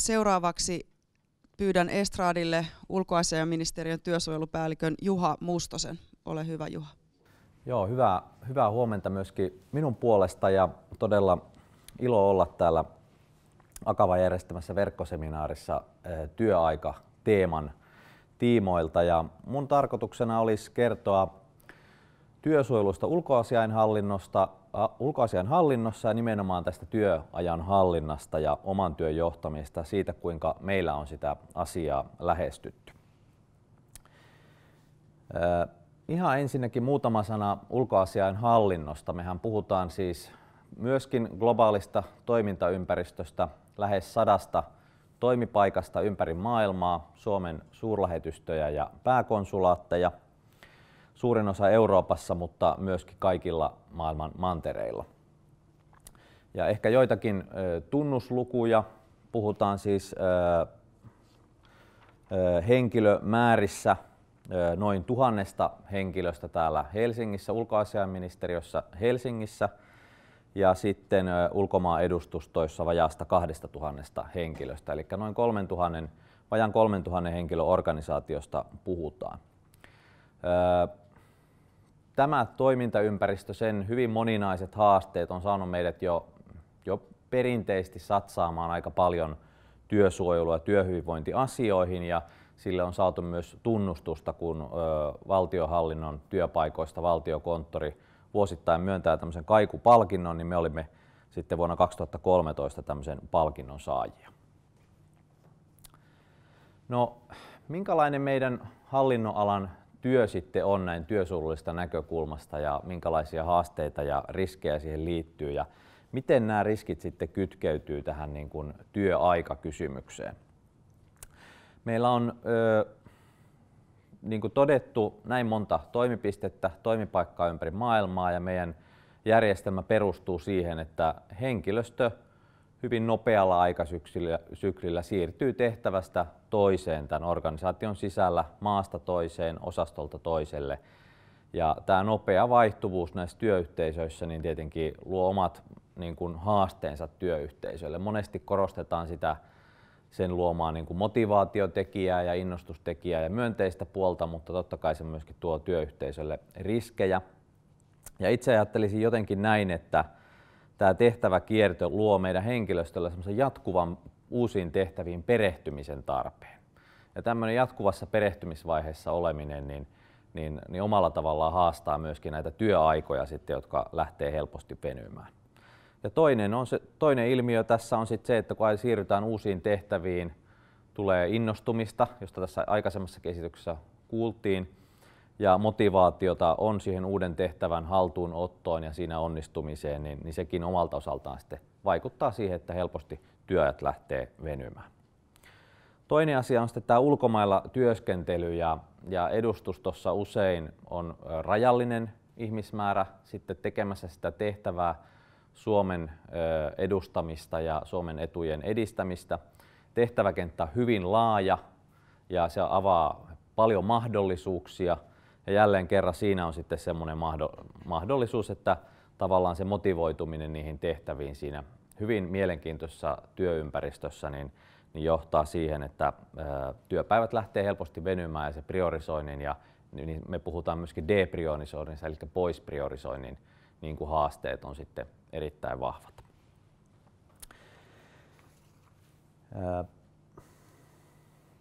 seuraavaksi pyydän Estraadille ulkoasiaministeriön työsuojelupäällikön Juha Mustosen. Ole hyvä Juha. Joo, hyvää, hyvää huomenta myöskin minun puolesta ja todella ilo olla täällä Akava järjestämässä verkkoseminaarissa eh, työaika teeman tiimoilta. Ja mun tarkoituksena olisi kertoa työsuojelusta ulkoasiainhallinnosta ulkoasian hallinnossa ja nimenomaan tästä työajan hallinnasta ja oman työn johtamista, siitä kuinka meillä on sitä asiaa lähestytty. Ihan ensinnäkin muutama sana ulkoasian hallinnosta. Mehän puhutaan siis myöskin globaalista toimintaympäristöstä, lähes sadasta toimipaikasta ympäri maailmaa, Suomen suurlähetystöjä ja pääkonsulaatteja – suurin osa Euroopassa, mutta myöskin kaikilla maailman mantereilla. Ja ehkä joitakin tunnuslukuja. Puhutaan siis henkilömäärissä noin tuhannesta henkilöstä täällä Helsingissä, ulkoasiainministeriössä Helsingissä ja sitten ulkomaan edustustoissa vajaasta kahdesta tuhannesta henkilöstä. Eli noin 3000, vajan 3000 henkilöorganisaatiosta puhutaan tämä toimintaympäristö, sen hyvin moninaiset haasteet on saanut meidät jo, jo perinteisesti satsaamaan aika paljon työsuojelua, ja työhyvinvointiasioihin ja sille on saatu myös tunnustusta, kun ö, valtiohallinnon työpaikoista valtiokonttori vuosittain myöntää tämmöisen kaikupalkinnon, niin me olimme sitten vuonna 2013 tämmöisen palkinnon saajia. No, minkälainen meidän hallinnoalan työ sitten on näin työsuojelullisesta näkökulmasta ja minkälaisia haasteita ja riskejä siihen liittyy ja miten nämä riskit sitten kytkeytyy tähän niin kuin työaikakysymykseen. Meillä on niin kuin todettu näin monta toimipistettä, toimipaikkaa ympäri maailmaa ja meidän järjestelmä perustuu siihen, että henkilöstö – hyvin nopealla aikasyklillä siirtyy tehtävästä toiseen tämän organisaation sisällä maasta toiseen, osastolta toiselle. Ja tämä nopea vaihtuvuus näissä työyhteisöissä niin tietenkin luo omat niin kuin, haasteensa työyhteisölle. Monesti korostetaan sitä sen luomaa niin kuin motivaatiotekijää ja innostustekijää ja myönteistä puolta, mutta totta kai se myöskin tuo työyhteisölle riskejä. Ja itse ajattelisin jotenkin näin, että – tämä tehtäväkierto luo meidän henkilöstölle semmoisen jatkuvan uusiin tehtäviin perehtymisen tarpeen. Ja tämmöinen jatkuvassa perehtymisvaiheessa oleminen, niin, niin, niin omalla tavallaan haastaa myöskin näitä työaikoja sitten, jotka lähtee helposti venymään. Ja toinen, on se, toinen ilmiö tässä on sitten se, että kun siirrytään uusiin tehtäviin, tulee innostumista, josta tässä aikaisemmassa esityksessä kuultiin, ja motivaatiota on siihen uuden tehtävän haltuunottoon ja siinä onnistumiseen, niin, niin sekin omalta osaltaan sitten vaikuttaa siihen, että helposti työajat lähtee venymään. Toinen asia on sitten tämä ulkomailla työskentely ja, ja edustustossa usein on rajallinen ihmismäärä sitten tekemässä sitä tehtävää Suomen edustamista ja Suomen etujen edistämistä. Tehtäväkenttä on hyvin laaja ja se avaa paljon mahdollisuuksia – ja jälleen kerran siinä on sitten semmoinen mahdollisuus, että tavallaan se motivoituminen niihin tehtäviin siinä hyvin mielenkiintoisessa työympäristössä niin, niin johtaa siihen, että työpäivät lähtee helposti venymään ja se priorisoinnin ja niin me puhutaan myöskin depriorisoinnin, eli pois priorisoinnin niin kuin haasteet on sitten erittäin vahvat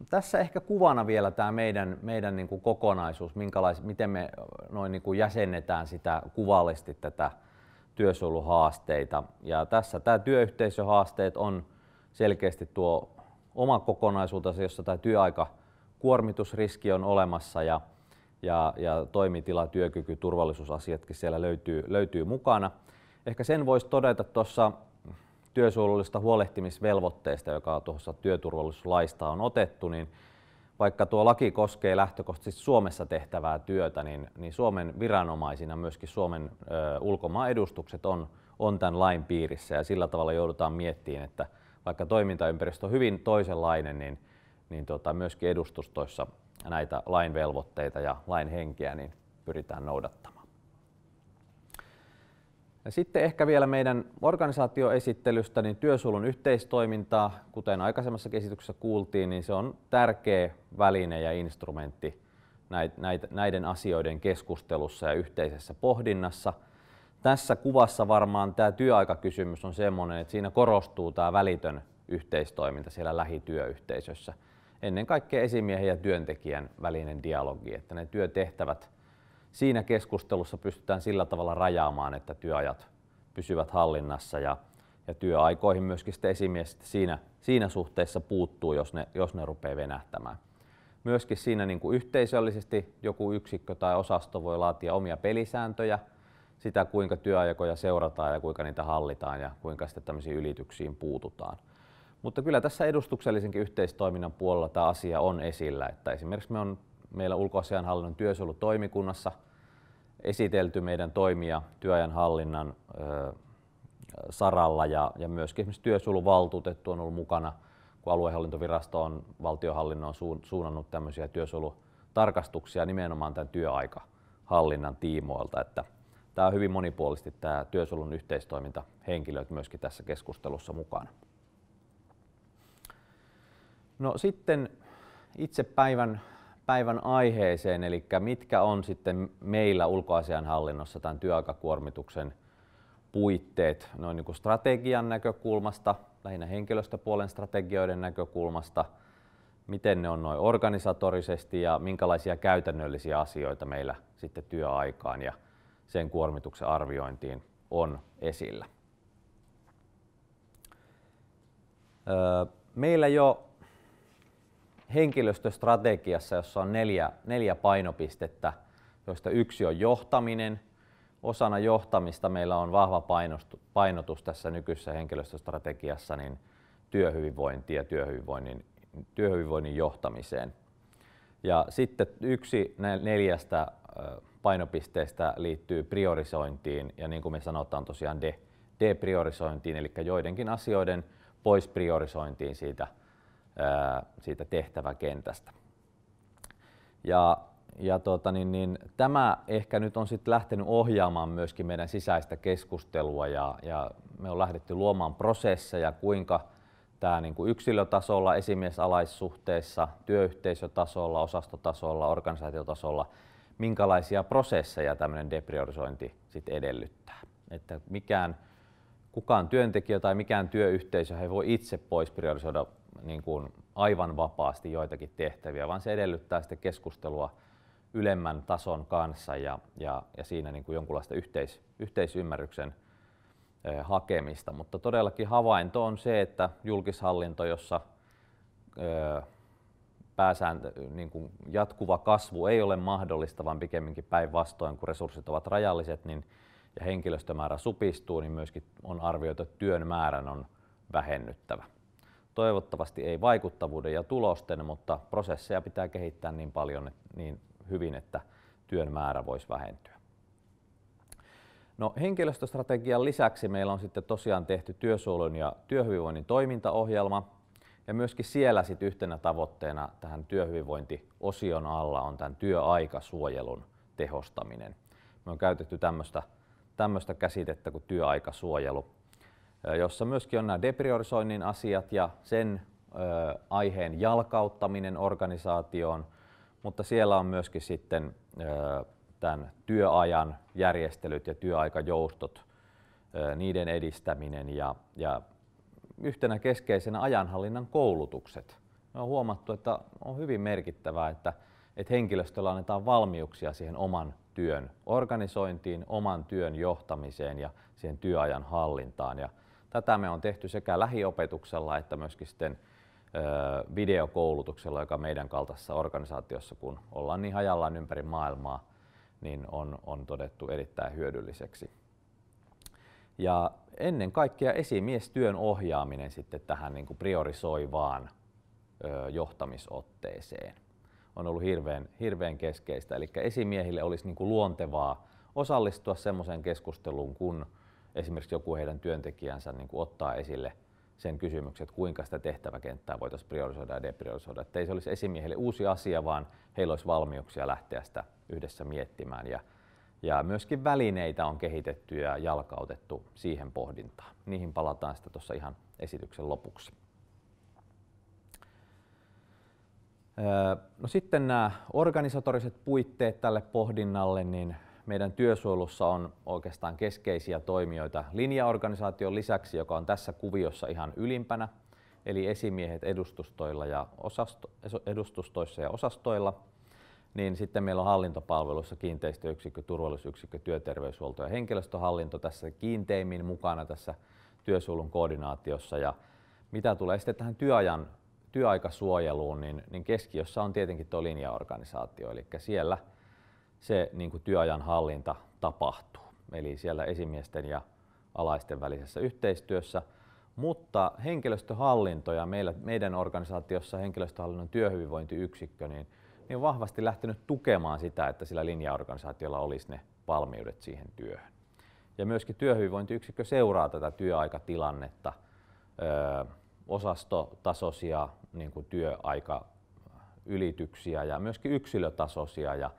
tässä ehkä kuvana vielä tämä meidän, meidän niin kuin kokonaisuus, minkälais, miten me noin niin kuin jäsennetään sitä kuvallisesti tätä työsuojeluhaasteita. Ja tässä tämä työyhteisöhaasteet on selkeästi tuo oma kokonaisuutensa, jossa tämä työaika kuormitusriski on olemassa ja, ja, ja toimitila, työkyky, turvallisuusasiatkin siellä löytyy, löytyy mukana. Ehkä sen voisi todeta tuossa työsuojelullisesta huolehtimisvelvoitteesta, joka tuossa työturvallisuuslaista on otettu, niin vaikka tuo laki koskee lähtökohtaisesti Suomessa tehtävää työtä, niin, niin Suomen viranomaisina myöskin Suomen ö, ulkomaan edustukset on, on tämän lain piirissä ja sillä tavalla joudutaan miettimään, että vaikka toimintaympäristö on hyvin toisenlainen, niin, niin tota, myöskin edustustoissa näitä lain velvoitteita ja lain henkeä niin pyritään noudattamaan. Ja sitten ehkä vielä meidän organisaatioesittelystä, niin työsuojelun yhteistoimintaa, kuten aikaisemmassa esityksessä kuultiin, niin se on tärkeä väline ja instrumentti näiden asioiden keskustelussa ja yhteisessä pohdinnassa. Tässä kuvassa varmaan tämä työaikakysymys on sellainen, että siinä korostuu tämä välitön yhteistoiminta siellä lähityöyhteisössä. Ennen kaikkea esimiehen ja työntekijän välinen dialogi, että ne työtehtävät – siinä keskustelussa pystytään sillä tavalla rajaamaan, että työajat pysyvät hallinnassa ja, ja työaikoihin myöskin esimies siinä, siinä suhteessa puuttuu, jos ne, jos ne rupeaa venähtämään. Myöskin siinä niin kuin yhteisöllisesti joku yksikkö tai osasto voi laatia omia pelisääntöjä, sitä kuinka työaikoja seurataan ja kuinka niitä hallitaan ja kuinka sitten tämmöisiin ylityksiin puututaan. Mutta kyllä tässä edustuksellisenkin yhteistoiminnan puolella tämä asia on esillä, että esimerkiksi me on meillä ulkoasianhallinnon työsuojelutoimikunnassa esitelty meidän toimia työajanhallinnan hallinnan saralla ja, ja myöskin esimerkiksi työsuojeluvaltuutettu on ollut mukana, kun aluehallintovirasto on valtiohallinnon suun, suunnannut tämmöisiä työsuojelutarkastuksia nimenomaan tämän työaikahallinnan tiimoilta, että tämä on hyvin monipuolisesti tämä työsuojelun yhteistoiminta henkilöt myöskin tässä keskustelussa mukana. No sitten itse päivän päivän aiheeseen, eli mitkä on sitten meillä ulkoasianhallinnossa tämän työaikakuormituksen puitteet noin niin kuin strategian näkökulmasta, lähinnä henkilöstöpuolen strategioiden näkökulmasta, miten ne on noin organisatorisesti ja minkälaisia käytännöllisiä asioita meillä sitten työaikaan ja sen kuormituksen arviointiin on esillä. Öö, meillä jo henkilöstöstrategiassa, jossa on neljä, neljä painopistettä, joista yksi on johtaminen. Osana johtamista meillä on vahva painotus tässä nykyisessä henkilöstöstrategiassa niin työhyvinvointiin ja työhyvinvoinnin, työhyvinvoinnin johtamiseen. Ja sitten yksi neljästä painopisteistä liittyy priorisointiin ja niin kuin me sanotaan tosiaan de, depriorisointiin, eli joidenkin asioiden pois priorisointiin siitä – siitä tehtäväkentästä. Ja, ja tota, niin, niin, tämä ehkä nyt on sitten lähtenyt ohjaamaan myöskin meidän sisäistä keskustelua ja, ja me on lähdetty luomaan prosesseja, kuinka tämä niin kuin yksilötasolla, esimiesalaissuhteessa, työyhteisötasolla, osastotasolla, organisaatiotasolla, minkälaisia prosesseja tämmöinen depriorisointi sit edellyttää. Että mikään, kukaan työntekijä tai mikään työyhteisö ei voi itse pois priorisoida niin kuin aivan vapaasti joitakin tehtäviä, vaan se edellyttää sitten keskustelua ylemmän tason kanssa ja, ja, ja siinä niin kuin jonkunlaista yhteis, yhteisymmärryksen eh, hakemista. Mutta todellakin havainto on se, että julkishallinto, jossa pääsään eh, pääsääntö, niin kuin jatkuva kasvu ei ole mahdollista, vaan pikemminkin päinvastoin, kun resurssit ovat rajalliset niin, ja henkilöstömäärä supistuu, niin myöskin on arvioitu, että työn määrän on vähennyttävä. Toivottavasti ei vaikuttavuuden ja tulosten, mutta prosesseja pitää kehittää niin paljon, niin hyvin, että työn määrä voisi vähentyä. No, henkilöstöstrategian lisäksi meillä on sitten tosiaan tehty työsuojelun ja työhyvinvoinnin toimintaohjelma. Ja myöskin siellä sit yhtenä tavoitteena tähän työhyvinvointiosion alla on tämän työaikasuojelun tehostaminen. Me on käytetty tämmöistä käsitettä kuin työaikasuojelu jossa myöskin on nämä depriorisoinnin asiat ja sen aiheen jalkauttaminen organisaatioon, mutta siellä on myöskin sitten tämän työajan järjestelyt ja työaikajoustot, niiden edistäminen ja, ja yhtenä keskeisenä ajanhallinnan koulutukset. Me on huomattu, että on hyvin merkittävää, että, että henkilöstöllä annetaan valmiuksia siihen oman työn organisointiin, oman työn johtamiseen ja siihen työajan hallintaan. Ja, Tätä me on tehty sekä lähiopetuksella että myöskin sitten videokoulutuksella, joka meidän kaltaisessa organisaatiossa, kun ollaan niin hajallaan ympäri maailmaa, niin on, on todettu erittäin hyödylliseksi. Ja ennen kaikkea esimiestyön ohjaaminen sitten tähän niin kuin priorisoivaan johtamisotteeseen on ollut hirveän, hirveän keskeistä. Eli esimiehille olisi niin kuin luontevaa osallistua semmoiseen keskusteluun, kun esimerkiksi joku heidän työntekijänsä niin kuin ottaa esille sen kysymyksen, että kuinka sitä tehtäväkenttää voitaisiin priorisoida ja depriorisoida. Että ei se olisi esimiehelle uusi asia, vaan heillä olisi valmiuksia lähteä sitä yhdessä miettimään. Ja, ja myöskin välineitä on kehitetty ja jalkautettu siihen pohdintaan. Niihin palataan sitten tuossa ihan esityksen lopuksi. Öö, no sitten nämä organisatoriset puitteet tälle pohdinnalle, niin meidän työsuojelussa on oikeastaan keskeisiä toimijoita linjaorganisaation lisäksi, joka on tässä kuviossa ihan ylimpänä, eli esimiehet edustustoilla ja osasto, edustustoissa ja osastoilla. Niin sitten meillä on hallintopalveluissa kiinteistöyksikkö, turvallisuusyksikkö, työterveyshuolto ja henkilöstöhallinto tässä kiinteimmin mukana tässä työsuojelun koordinaatiossa. Ja mitä tulee sitten tähän työajan, työaikasuojeluun, niin, niin keskiössä on tietenkin tuo linjaorganisaatio, eli siellä – se niin kuin työajan hallinta tapahtuu. Eli siellä esimiesten ja alaisten välisessä yhteistyössä. Mutta henkilöstöhallinto ja meillä, meidän organisaatiossa henkilöstöhallinnon työhyvinvointiyksikkö niin, niin on vahvasti lähtenyt tukemaan sitä, että sillä linjaorganisaatiolla olisi ne valmiudet siihen työhön. Ja myöskin työhyvinvointiyksikkö seuraa tätä työaikatilannetta, ö, osastotasoisia niin kuin työaikaylityksiä ja myöskin yksilötasoisia ja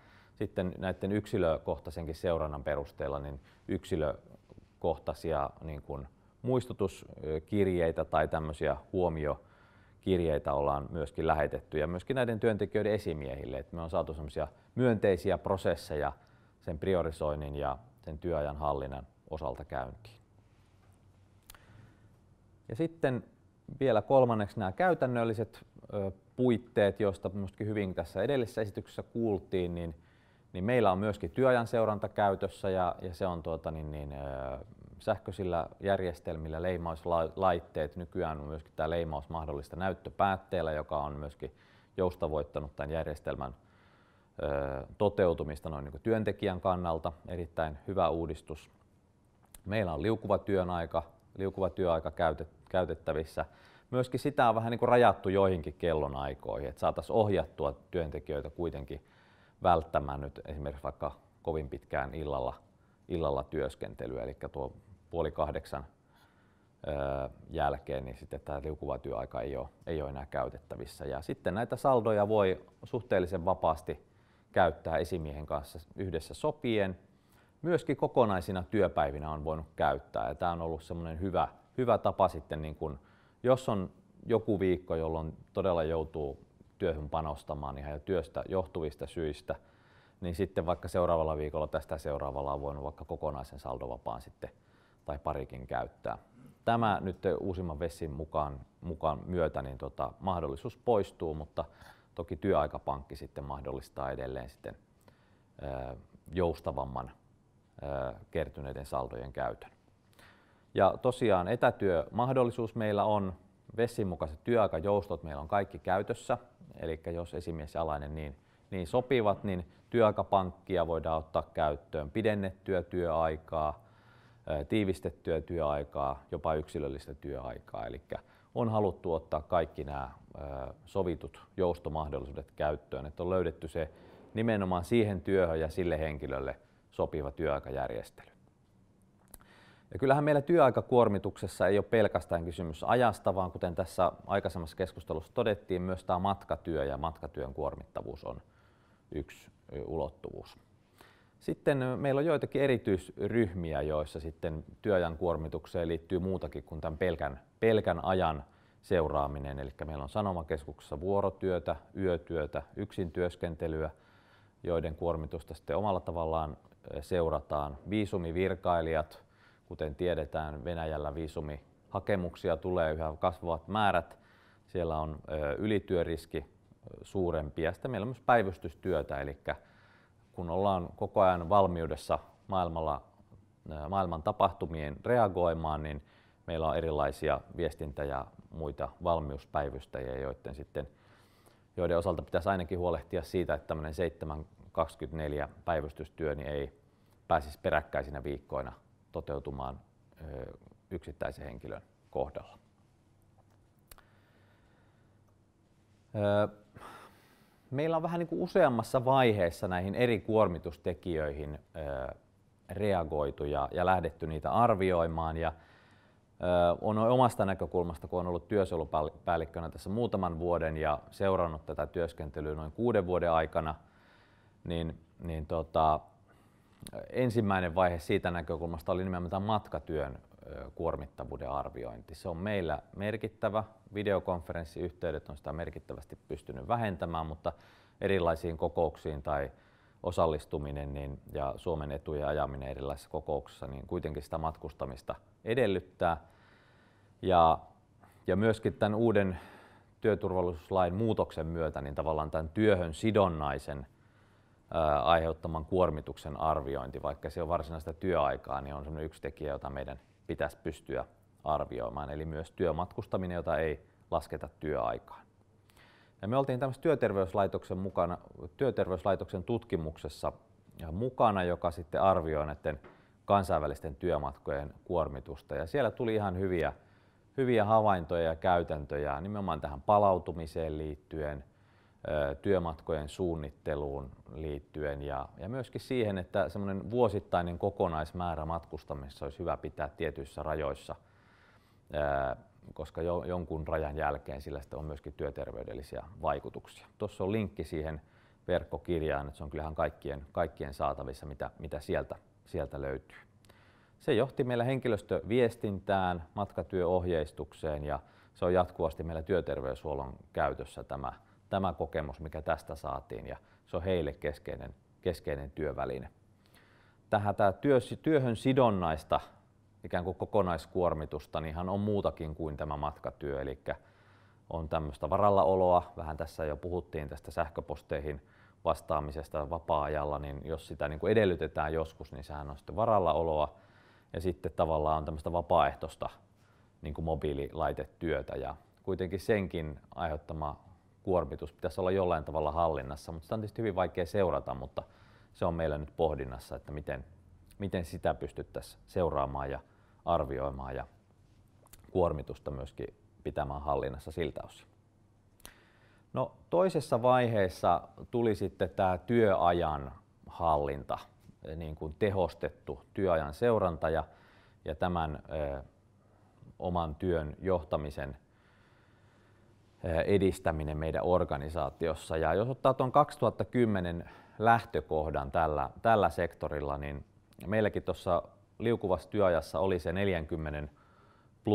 sitten näiden yksilökohtaisenkin seurannan perusteella niin yksilökohtaisia niin kuin muistutuskirjeitä tai tämmöisiä huomiokirjeitä ollaan myöskin lähetetty ja myöskin näiden työntekijöiden esimiehille. että me on saatu semmoisia myönteisiä prosesseja sen priorisoinnin ja sen työajan hallinnan osalta käyntiin. Ja sitten vielä kolmanneksi nämä käytännölliset puitteet, joista myöskin hyvin tässä edellisessä esityksessä kuultiin, niin niin meillä on myöskin työajan seuranta käytössä ja, ja se on tuota, niin, niin, sähköisillä järjestelmillä leimauslaitteet. Nykyään on myöskin tämä leimaus mahdollista näyttöpäätteellä, joka on myöskin joustavoittanut tämän järjestelmän ö, toteutumista noin niin työntekijän kannalta. Erittäin hyvä uudistus. Meillä on liukuva työnaika, liukuva työaika käytet, käytettävissä. Myöskin sitä on vähän niin kuin rajattu joihinkin kellonaikoihin, että saataisiin ohjattua työntekijöitä kuitenkin – välttämään nyt esimerkiksi vaikka kovin pitkään illalla, illalla työskentelyä, eli tuo puoli kahdeksan jälkeen, niin sitten tämä liukuva työaika ei ole, ei ole enää käytettävissä. Ja sitten näitä saldoja voi suhteellisen vapaasti käyttää esimiehen kanssa yhdessä sopien. Myöskin kokonaisina työpäivinä on voinut käyttää, ja tämä on ollut semmoinen hyvä, hyvä tapa sitten, niin kun, jos on joku viikko, jolloin todella joutuu työhön panostamaan ihan jo työstä johtuvista syistä, niin sitten vaikka seuraavalla viikolla tästä seuraavalla on voinut vaikka kokonaisen saldovapaan sitten tai parikin käyttää. Tämä nyt uusimman Vessin mukaan, mukaan myötä niin tota, mahdollisuus poistuu, mutta toki työaikapankki sitten mahdollistaa edelleen sitten ö, joustavamman ö, kertyneiden saldojen käytön. Ja tosiaan etätyömahdollisuus meillä on, VESin mukaiset työaikajoustot meillä on kaikki käytössä, eli jos esimies ja alainen niin, niin sopivat, niin työaikapankkia voidaan ottaa käyttöön, pidennettyä työaikaa, tiivistettyä työaikaa, jopa yksilöllistä työaikaa. Eli on haluttu ottaa kaikki nämä sovitut joustomahdollisuudet käyttöön, että on löydetty se nimenomaan siihen työhön ja sille henkilölle sopiva työaikajärjestely. Ja kyllähän meillä työaikakuormituksessa ei ole pelkästään kysymys ajasta, vaan kuten tässä aikaisemmassa keskustelussa todettiin, myös tämä matkatyö ja matkatyön kuormittavuus on yksi ulottuvuus. Sitten meillä on joitakin erityisryhmiä, joissa sitten työajan kuormitukseen liittyy muutakin kuin tämän pelkän, pelkän ajan seuraaminen. Eli meillä on sanomakeskuksessa vuorotyötä, yötyötä, yksin työskentelyä, joiden kuormitusta sitten omalla tavallaan seurataan. Viisumivirkailijat, Kuten tiedetään, Venäjällä viisumihakemuksia tulee yhä kasvavat määrät. Siellä on ylityöriski suurempi ja sitten meillä on myös päivystystyötä, eli kun ollaan koko ajan valmiudessa maailmalla, maailman tapahtumien reagoimaan, niin meillä on erilaisia viestintä- ja muita valmiuspäivystäjiä, joiden, sitten, joiden osalta pitäisi ainakin huolehtia siitä, että tämmöinen 7-24 päivystystyö niin ei pääsisi peräkkäisinä viikkoina toteutumaan yksittäisen henkilön kohdalla. Meillä on vähän niin kuin useammassa vaiheessa näihin eri kuormitustekijöihin reagoitu ja, ja lähdetty niitä arvioimaan. Ja, on omasta näkökulmasta, kun on ollut työsuojelupäällikkönä tässä muutaman vuoden ja seurannut tätä työskentelyä noin kuuden vuoden aikana, niin, niin tota, ensimmäinen vaihe siitä näkökulmasta oli nimenomaan tämä matkatyön kuormittavuuden arviointi. Se on meillä merkittävä. Videokonferenssiyhteydet on sitä merkittävästi pystynyt vähentämään, mutta erilaisiin kokouksiin tai osallistuminen niin, ja Suomen etujen ajaminen erilaisissa kokouksissa niin kuitenkin sitä matkustamista edellyttää. Ja, ja myöskin tämän uuden työturvallisuuslain muutoksen myötä niin tavallaan tämän työhön sidonnaisen – aiheuttaman kuormituksen arviointi, vaikka se on varsinaista työaikaa, niin on sellainen yksi tekijä, jota meidän pitäisi pystyä arvioimaan, eli myös työmatkustaminen, jota ei lasketa työaikaan. Ja me oltiin tämmöisessä työterveyslaitoksen, mukana, työterveyslaitoksen tutkimuksessa mukana, joka sitten arvioi näiden kansainvälisten työmatkojen kuormitusta. Ja siellä tuli ihan hyviä, hyviä havaintoja ja käytäntöjä nimenomaan tähän palautumiseen liittyen, työmatkojen suunnitteluun liittyen ja, ja myöskin siihen, että semmoinen vuosittainen kokonaismäärä matkustamissa olisi hyvä pitää tietyissä rajoissa, koska jo, jonkun rajan jälkeen sillä on myöskin työterveydellisiä vaikutuksia. Tuossa on linkki siihen verkkokirjaan, että se on kyllähän kaikkien, kaikkien saatavissa, mitä, mitä sieltä, sieltä löytyy. Se johti meillä henkilöstöviestintään, matkatyöohjeistukseen ja se on jatkuvasti meillä työterveyshuollon käytössä tämä tämä kokemus, mikä tästä saatiin, ja se on heille keskeinen, keskeinen työväline. Tähän tämä työ, työhön sidonnaista ikään kuin kokonaiskuormitusta, niin on muutakin kuin tämä matkatyö, eli on tämmöistä varallaoloa, vähän tässä jo puhuttiin tästä sähköposteihin vastaamisesta vapaa-ajalla, niin jos sitä niin kuin edellytetään joskus, niin sehän on sitten varallaoloa, ja sitten tavallaan on tämmöistä vapaaehtoista niin kuin mobiililaitetyötä, ja kuitenkin senkin aiheuttama kuormitus pitäisi olla jollain tavalla hallinnassa, mutta sitä on tietysti hyvin vaikea seurata, mutta se on meillä nyt pohdinnassa, että miten, miten sitä pystyttäisiin seuraamaan ja arvioimaan ja kuormitusta myöskin pitämään hallinnassa siltä osin. No, toisessa vaiheessa tuli sitten tämä työajan hallinta, niin kuin tehostettu työajan seuranta ja, ja tämän ö, oman työn johtamisen Eh, edistäminen meidän organisaatiossa. Ja jos ottaa tuon 2010 lähtökohdan tällä, tällä sektorilla, niin meilläkin tuossa liukuvassa työajassa oli se 40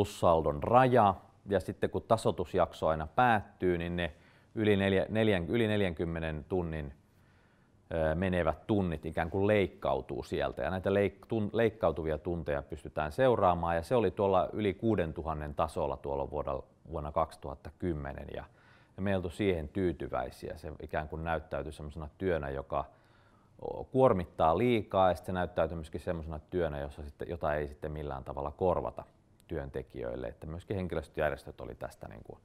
saldon raja, ja sitten kun tasotusjakso aina päättyy, niin ne yli, neljä, neljän, yli 40 tunnin eh, menevät tunnit ikään kuin leikkautuu sieltä, ja näitä leik, tun, leikkautuvia tunteja pystytään seuraamaan, ja se oli tuolla yli 6000 tasolla tuolla vuodella vuonna 2010 ja, ja me oltu siihen tyytyväisiä. Se ikään kuin näyttäytyi sellaisena työnä, joka kuormittaa liikaa ja se näyttäytyi myöskin sellaisena työnä, jossa sitten, jota ei sitten millään tavalla korvata työntekijöille. Että myöskin henkilöstöjärjestöt oli tästä niin kuin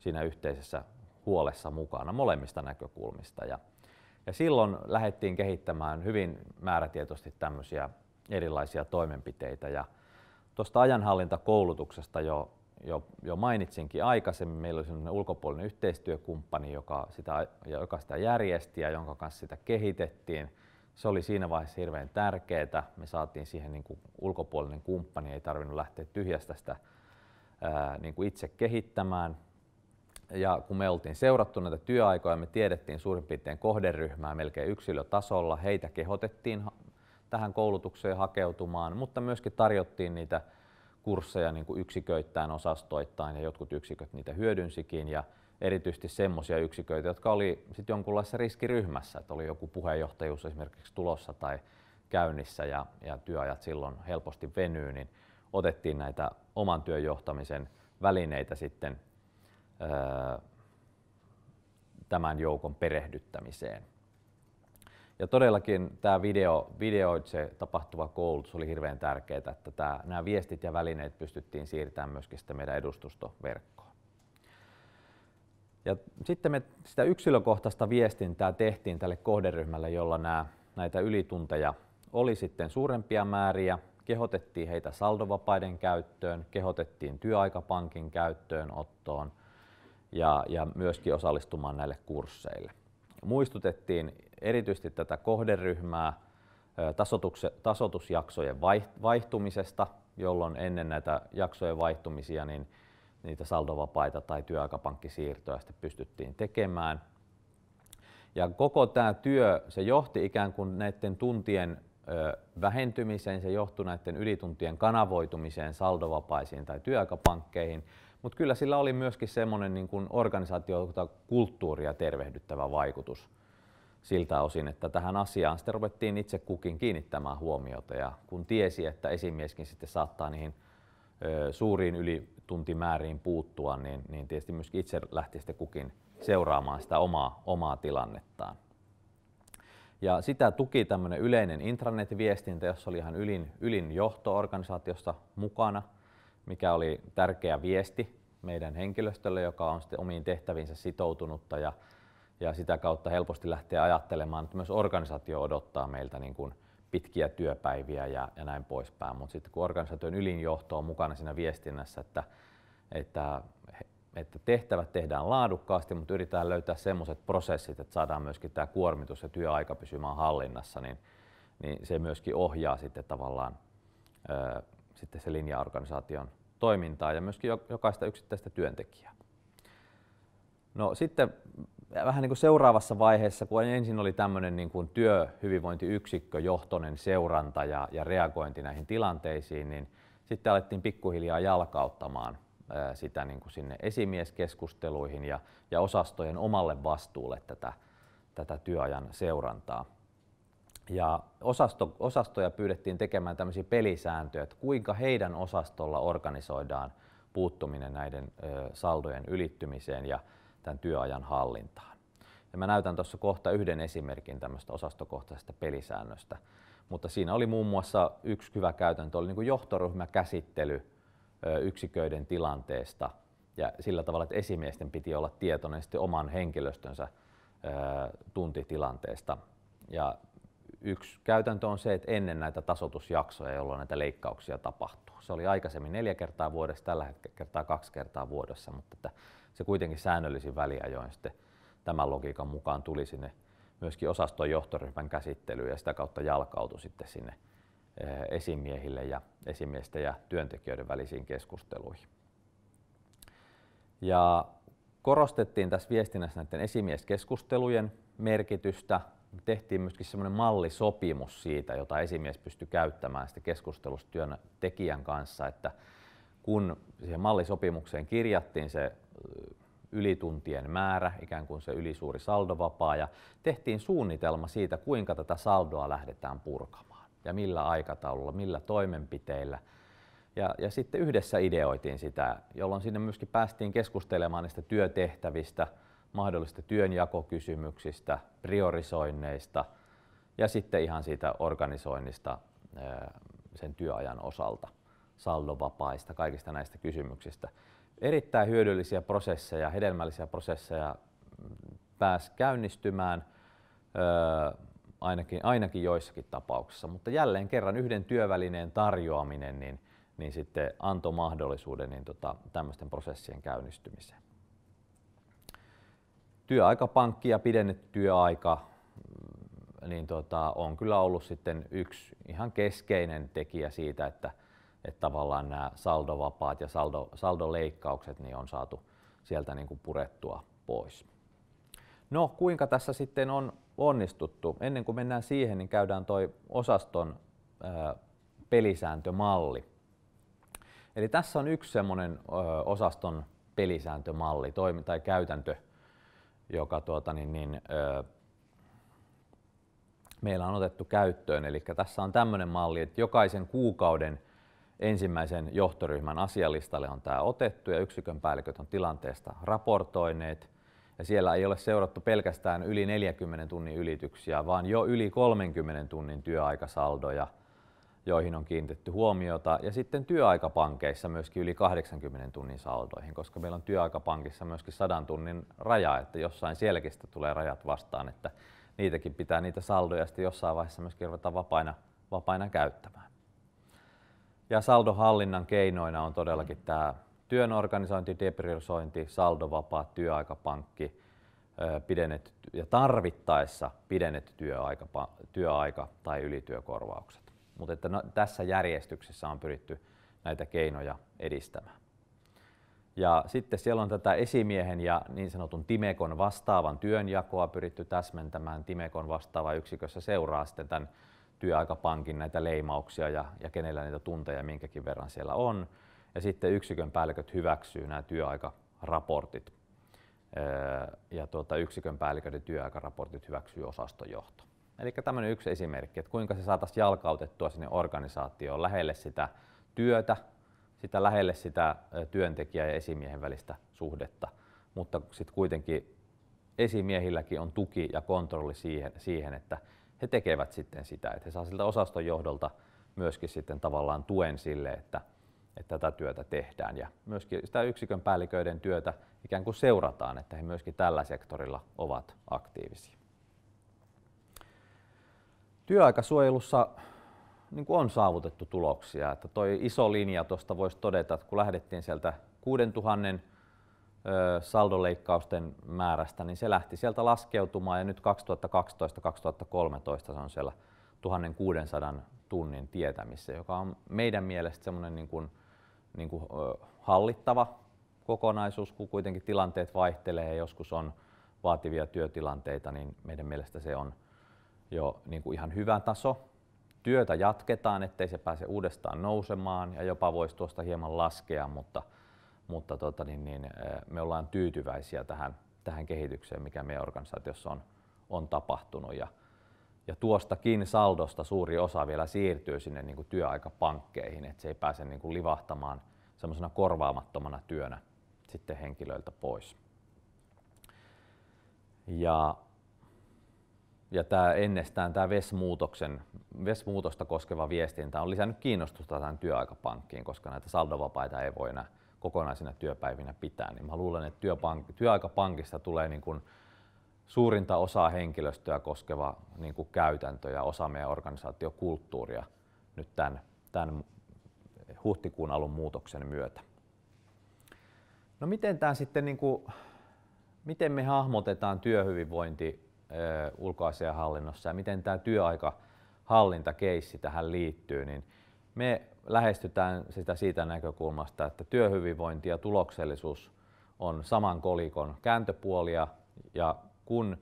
siinä yhteisessä huolessa mukana molemmista näkökulmista. Ja, ja silloin lähdettiin kehittämään hyvin määrätietoisesti tämmöisiä erilaisia toimenpiteitä. Ja tuosta ajanhallintakoulutuksesta jo jo, jo mainitsinkin aikaisemmin, meillä oli sellainen ulkopuolinen yhteistyökumppani, joka sitä, joka sitä järjesti ja jonka kanssa sitä kehitettiin. Se oli siinä vaiheessa hirveän tärkeää. Me saatiin siihen niin kuin ulkopuolinen kumppani, ei tarvinnut lähteä tyhjästä sitä ää, niin kuin itse kehittämään. Ja kun me oltiin seurattu näitä työaikoja, me tiedettiin suurin piirtein kohderyhmää melkein yksilötasolla. Heitä kehotettiin tähän koulutukseen hakeutumaan, mutta myöskin tarjottiin niitä kursseja niin kuin yksiköittäin, osastoittain ja jotkut yksiköt niitä hyödynsikin ja erityisesti semmoisia yksiköitä, jotka oli sitten jonkunlaisessa riskiryhmässä, että oli joku puheenjohtajuus esimerkiksi tulossa tai käynnissä ja, ja työajat silloin helposti venyy, niin otettiin näitä oman työjohtamisen välineitä sitten öö, tämän joukon perehdyttämiseen. Ja todellakin tämä video, videoitse tapahtuva koulutus oli hirveän tärkeää, että tämä, nämä viestit ja välineet pystyttiin siirtämään myöskin sitä meidän edustustoverkkoon. Ja sitten me sitä yksilökohtaista viestintää tehtiin tälle kohderyhmälle, jolla nämä, näitä ylitunteja oli sitten suurempia määriä. Kehotettiin heitä saldovapaiden käyttöön, kehotettiin työaikapankin ottoon ja, ja myöskin osallistumaan näille kursseille muistutettiin erityisesti tätä kohderyhmää tasotusjaksojen vaihtumisesta, jolloin ennen näitä jaksojen vaihtumisia niin niitä saldovapaita tai työaikapankkisiirtoja sitten pystyttiin tekemään. Ja koko tämä työ, se johti ikään kuin näiden tuntien vähentymiseen, se johtui näiden ylituntien kanavoitumiseen saldovapaisiin tai työaikapankkeihin, mutta kyllä sillä oli myöskin semmoinen niin kuin organisaatiota kulttuuria tervehdyttävä vaikutus siltä osin, että tähän asiaan sitten ruvettiin itse kukin kiinnittämään huomiota ja kun tiesi, että esimieskin sitten saattaa niihin suuriin ylituntimääriin puuttua, niin, niin tietysti myöskin itse lähti sitten kukin seuraamaan sitä omaa, omaa tilannettaan. Ja sitä tuki tämmöinen yleinen intranet-viestintä, jossa oli ihan ylin, ylin johto organisaatiosta mukana – mikä oli tärkeä viesti meidän henkilöstölle, joka on sitten omiin tehtäviinsä sitoutunutta ja, ja sitä kautta helposti lähtee ajattelemaan, että myös organisaatio odottaa meiltä niin kuin pitkiä työpäiviä ja, ja näin poispäin. Mutta sitten kun organisaation ylinjohto on mukana siinä viestinnässä, että, että, että tehtävät tehdään laadukkaasti, mutta yritetään löytää sellaiset prosessit, että saadaan myöskin tämä kuormitus ja työaika pysymään hallinnassa, niin, niin se myöskin ohjaa sitten tavallaan sitten se linjaorganisaation toimintaa ja myöskin jokaista yksittäistä työntekijää. No sitten äh, vähän niin kuin seuraavassa vaiheessa, kun ensin oli tämmöinen niin kuin työhyvinvointiyksikkö, johtoinen seuranta ja, ja reagointi näihin tilanteisiin, niin sitten alettiin pikkuhiljaa jalkauttamaan äh, sitä niin kuin sinne esimieskeskusteluihin ja, ja osastojen omalle vastuulle tätä, tätä työajan seurantaa ja osasto, osastoja pyydettiin tekemään tämmöisiä pelisääntöjä, että kuinka heidän osastolla organisoidaan puuttuminen näiden ö, saldojen ylittymiseen ja tämän työajan hallintaan. Ja mä näytän tuossa kohta yhden esimerkin tämmöistä osastokohtaisesta pelisäännöstä. Mutta siinä oli muun muassa yksi hyvä käytäntö, oli niin kuin johtoryhmäkäsittely ö, yksiköiden tilanteesta ja sillä tavalla, että esimiesten piti olla tietoinen sitten oman henkilöstönsä ö, tuntitilanteesta. Ja yksi käytäntö on se, että ennen näitä tasotusjaksoja, jolloin näitä leikkauksia tapahtuu. Se oli aikaisemmin neljä kertaa vuodessa, tällä kertaa kaksi kertaa vuodessa, mutta että se kuitenkin säännöllisin väliajoin sitten tämän logiikan mukaan tuli sinne myöskin osaston johtoryhmän käsittelyyn ja sitä kautta jalkautui sitten sinne eh, esimiehille ja esimiesten ja työntekijöiden välisiin keskusteluihin. Ja korostettiin tässä viestinnässä näiden esimieskeskustelujen merkitystä tehtiin myöskin semmoinen mallisopimus siitä, jota esimies pystyi käyttämään sitä keskustelusta työntekijän kanssa, että kun siihen mallisopimukseen kirjattiin se ylituntien määrä, ikään kuin se ylisuuri saldovapaa, ja tehtiin suunnitelma siitä, kuinka tätä saldoa lähdetään purkamaan ja millä aikataululla, millä toimenpiteillä. Ja, ja sitten yhdessä ideoitiin sitä, jolloin sinne myöskin päästiin keskustelemaan niistä työtehtävistä – mahdollisista työnjakokysymyksistä, priorisoinneista ja sitten ihan siitä organisoinnista sen työajan osalta, saldovapaista, kaikista näistä kysymyksistä. Erittäin hyödyllisiä prosesseja, hedelmällisiä prosesseja mm, pääsi käynnistymään ainakin, ainakin joissakin tapauksissa, mutta jälleen kerran yhden työvälineen tarjoaminen niin, niin sitten antoi mahdollisuuden niin tota, tämmöisten prosessien käynnistymiseen työaikapankki ja pidennetty työaika mm, niin tota, on kyllä ollut sitten yksi ihan keskeinen tekijä siitä, että, että tavallaan nämä saldovapaat ja saldo, saldoleikkaukset niin on saatu sieltä niin kuin purettua pois. No kuinka tässä sitten on onnistuttu? Ennen kuin mennään siihen, niin käydään toi osaston ö, pelisääntömalli. Eli tässä on yksi semmoinen osaston pelisääntömalli toimi, tai käytäntö, joka tuota, niin, niin, ö, meillä on otettu käyttöön. Eli tässä on tämmöinen malli, että jokaisen kuukauden ensimmäisen johtoryhmän asialistalle on tämä otettu ja yksikön päälliköt on tilanteesta raportoineet. Ja siellä ei ole seurattu pelkästään yli 40 tunnin ylityksiä, vaan jo yli 30 tunnin työaikasaldoja – joihin on kiinnitetty huomiota, ja sitten työaikapankeissa myöskin yli 80 tunnin saldoihin, koska meillä on työaikapankissa myöskin 100 tunnin raja, että jossain sielläkin tulee rajat vastaan, että niitäkin pitää niitä saldoja sitten jossain vaiheessa myöskin ruveta vapaina, vapaina käyttämään. Ja saldohallinnan keinoina on todellakin tämä työn organisointi, depriorisointi, saldovapaa, työaikapankki, pidennetty ja tarvittaessa pidennetty työaika, työaika tai ylityökorvaukset mutta että no, tässä järjestyksessä on pyritty näitä keinoja edistämään. Ja sitten siellä on tätä esimiehen ja niin sanotun Timekon vastaavan työnjakoa pyritty täsmentämään. Timekon vastaava yksikössä seuraa sitten tämän työaikapankin näitä leimauksia ja, ja kenellä niitä tunteja minkäkin verran siellä on. Ja sitten yksikön päälliköt hyväksyy nämä työaikaraportit. Öö, ja tuota, yksikön päälliköiden työaikaraportit hyväksyy osastojohto. Eli tämmöinen yksi esimerkki, että kuinka se saataisiin jalkautettua sinne organisaatioon lähelle sitä työtä, sitä lähelle sitä työntekijä ja esimiehen välistä suhdetta, mutta sitten kuitenkin esimiehilläkin on tuki ja kontrolli siihen, siihen, että he tekevät sitten sitä, että he saavat siltä osaston johdolta myöskin sitten tavallaan tuen sille, että, että tätä työtä tehdään ja myöskin sitä yksikön päälliköiden työtä ikään kuin seurataan, että he myöskin tällä sektorilla ovat aktiivisia. Työaikasuojelussa niin kuin on saavutettu tuloksia. Että toi iso linja tuosta voisi todeta, että kun lähdettiin sieltä 6000 saldoleikkausten määrästä, niin se lähti sieltä laskeutumaan ja nyt 2012-2013 se on siellä 1600 tunnin tietämissä, joka on meidän mielestä semmoinen niin kuin, niin kuin, hallittava kokonaisuus, kun kuitenkin tilanteet vaihtelee ja joskus on vaativia työtilanteita, niin meidän mielestä se on jo niin kuin ihan hyvä taso. Työtä jatketaan, ettei se pääse uudestaan nousemaan ja jopa voisi tuosta hieman laskea, mutta, mutta tota, niin, niin, eh, me ollaan tyytyväisiä tähän, tähän kehitykseen, mikä meidän organisaatiossa on, on tapahtunut. Ja, ja tuostakin saldosta suuri osa vielä siirtyy sinne niin kuin työaikapankkeihin, että se ei pääse niin kuin livahtamaan semmoisena korvaamattomana työnä sitten henkilöiltä pois. Ja ja tämä ennestään tämä VES-muutoksen, VES-muutosta koskeva viestintä on lisännyt kiinnostusta tähän työaikapankkiin, koska näitä saldovapaita ei voi enää kokonaisina työpäivinä pitää. Niin mä luulen, että työpank- työaikapankista tulee niin kuin suurinta osaa henkilöstöä koskeva niin kuin käytäntö ja osa meidän organisaatiokulttuuria nyt tämän, tämän huhtikuun alun muutoksen myötä. No miten tämä sitten, niin kuin, miten me hahmotetaan työhyvinvointi ulkoasianhallinnossa ja miten tämä työaikahallintakeissi tähän liittyy, niin me lähestytään sitä siitä näkökulmasta, että työhyvinvointi ja tuloksellisuus on saman kolikon kääntöpuolia ja kun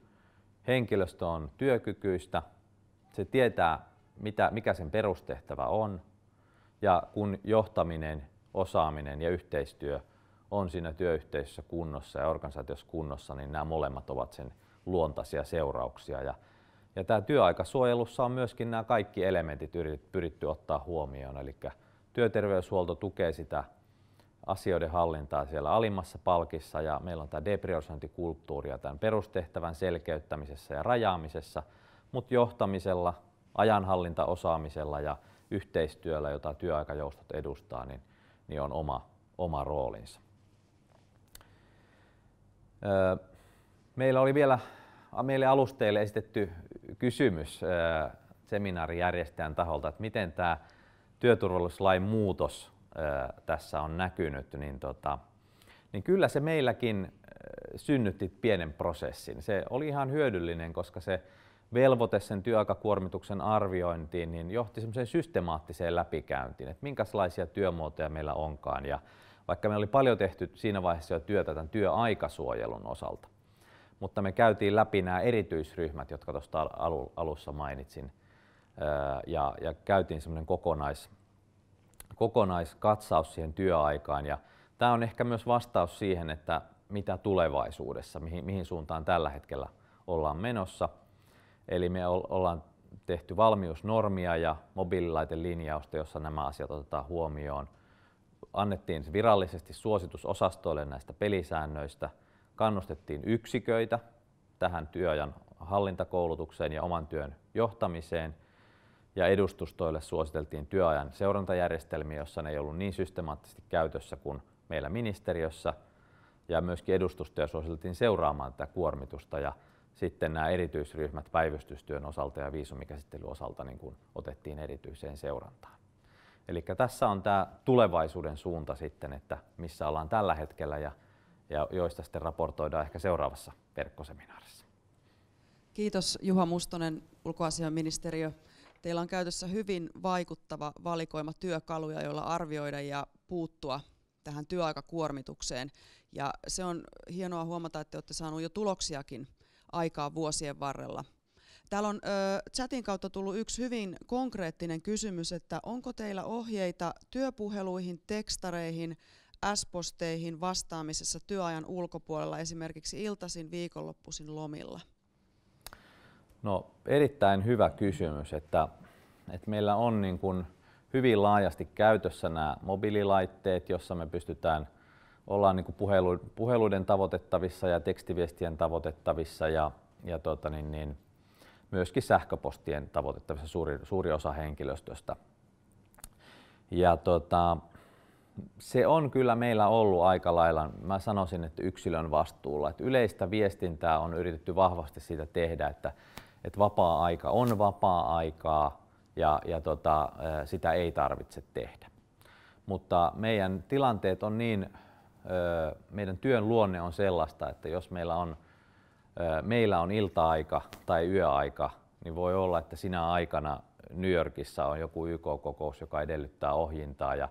henkilöstö on työkykyistä, se tietää, mitä, mikä sen perustehtävä on ja kun johtaminen, osaaminen ja yhteistyö on siinä työyhteisössä kunnossa ja organisaatiossa kunnossa, niin nämä molemmat ovat sen luontaisia seurauksia. Ja, ja tämä työaikasuojelussa on myöskin nämä kaikki elementit pyritty ottaa huomioon, eli työterveyshuolto tukee sitä asioiden hallintaa siellä alimmassa palkissa ja meillä on tämä ja tämän perustehtävän selkeyttämisessä ja rajaamisessa, mutta johtamisella, ajanhallintaosaamisella ja yhteistyöllä, jota työaikajoustot edustaa, niin, niin on oma, oma roolinsa. Öö, Meillä oli vielä meille alusteille esitetty kysymys seminaarijärjestäjän taholta, että miten tämä työturvallisuuslain muutos tässä on näkynyt, niin, tota, niin kyllä se meilläkin synnytti pienen prosessin. Se oli ihan hyödyllinen, koska se velvoite sen työaikakuormituksen arviointiin niin johti semmoiseen systemaattiseen läpikäyntiin, että minkälaisia työmuotoja meillä onkaan. Ja vaikka meillä oli paljon tehty siinä vaiheessa jo työtä tämän työaikasuojelun osalta, mutta me käytiin läpi nämä erityisryhmät, jotka tuosta alussa mainitsin, ja, ja käytiin semmoinen kokonais, kokonaiskatsaus siihen työaikaan. Ja tämä on ehkä myös vastaus siihen, että mitä tulevaisuudessa, mihin, mihin suuntaan tällä hetkellä ollaan menossa. Eli me ollaan tehty valmiusnormia ja mobiililaitelinjausta, jossa nämä asiat otetaan huomioon. Annettiin virallisesti suositus osastoille näistä pelisäännöistä – kannustettiin yksiköitä tähän työajan hallintakoulutukseen ja oman työn johtamiseen. Ja edustustoille suositeltiin työajan seurantajärjestelmiä, jossa ne ei ollut niin systemaattisesti käytössä kuin meillä ministeriössä. Ja myöskin edustustoja suositeltiin seuraamaan tätä kuormitusta ja sitten nämä erityisryhmät päivystystyön osalta ja viisumikäsittelyn osalta niin kuin otettiin erityiseen seurantaan. Eli tässä on tämä tulevaisuuden suunta sitten, että missä ollaan tällä hetkellä ja ja joista sitten raportoidaan ehkä seuraavassa verkkoseminaarissa. Kiitos Juha Mustonen, ulkoasiaministeriö. Teillä on käytössä hyvin vaikuttava valikoima työkaluja, joilla arvioida ja puuttua tähän työaikakuormitukseen. Ja se on hienoa huomata, että olette saaneet jo tuloksiakin aikaa vuosien varrella. Täällä on ö, chatin kautta tullut yksi hyvin konkreettinen kysymys, että onko teillä ohjeita työpuheluihin, tekstareihin, S-posteihin vastaamisessa työajan ulkopuolella, esimerkiksi iltaisin, viikonloppuisin lomilla? No erittäin hyvä kysymys, että, että meillä on niin kuin hyvin laajasti käytössä nämä mobiililaitteet, jossa me pystytään ollaan niin kuin puhelu, puheluiden tavoitettavissa ja tekstiviestien tavoitettavissa ja, ja tota niin, niin, myöskin sähköpostien tavoitettavissa suuri, suuri osa henkilöstöstä. Ja tota, se on kyllä meillä ollut aika lailla, mä sanoisin, että yksilön vastuulla. Että yleistä viestintää on yritetty vahvasti siitä tehdä, että, että vapaa-aika on vapaa-aikaa ja, ja tota, sitä ei tarvitse tehdä. Mutta meidän tilanteet on niin, meidän työn luonne on sellaista, että jos meillä on, meillä on ilta-aika tai yöaika, niin voi olla, että sinä aikana New Yorkissa on joku YK-kokous, joka edellyttää ohjintaa ja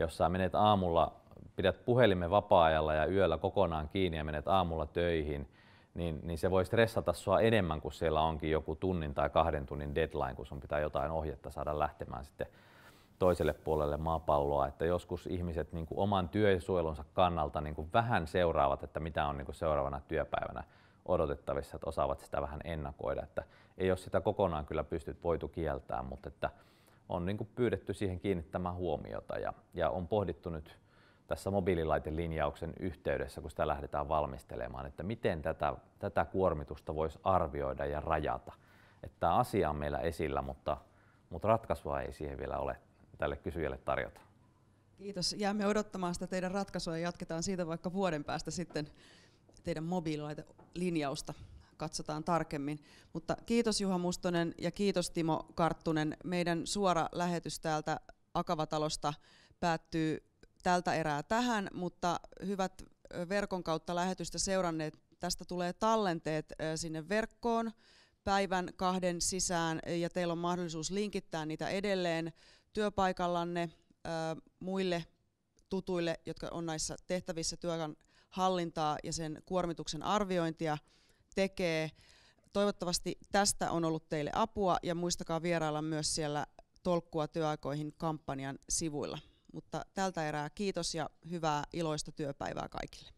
jos sä menet aamulla, pidät puhelimen vapaa-ajalla ja yöllä kokonaan kiinni ja menet aamulla töihin, niin, niin se voi stressata sua enemmän, kun siellä onkin joku tunnin tai kahden tunnin deadline, kun sun pitää jotain ohjetta saada lähtemään sitten toiselle puolelle maapalloa, että joskus ihmiset niin kuin oman työsuojelunsa kannalta niin kuin vähän seuraavat, että mitä on niin kuin seuraavana työpäivänä odotettavissa, että osaavat sitä vähän ennakoida, että ei ole sitä kokonaan kyllä pystyt voitu kieltää, mutta että on niin kuin pyydetty siihen kiinnittämään huomiota ja, ja on pohdittu nyt tässä mobiililaitelinjauksen yhteydessä, kun sitä lähdetään valmistelemaan, että miten tätä, tätä kuormitusta voisi arvioida ja rajata. Että tämä asia on meillä esillä, mutta, mutta ratkaisua ei siihen vielä ole tälle kysyjälle tarjota. Kiitos. Jäämme odottamaan sitä teidän ratkaisua ja jatketaan siitä vaikka vuoden päästä sitten teidän mobiililaitelinjausta katsotaan tarkemmin. Mutta kiitos Juha Mustonen ja kiitos Timo Karttunen. Meidän suora lähetys täältä Akavatalosta päättyy tältä erää tähän, mutta hyvät verkon kautta lähetystä seuranneet, tästä tulee tallenteet sinne verkkoon päivän kahden sisään ja teillä on mahdollisuus linkittää niitä edelleen työpaikallanne muille tutuille, jotka on näissä tehtävissä työkan hallintaa ja sen kuormituksen arviointia – tekee. Toivottavasti tästä on ollut teille apua ja muistakaa vierailla myös siellä Tolkkua työaikoihin kampanjan sivuilla. Mutta tältä erää kiitos ja hyvää iloista työpäivää kaikille.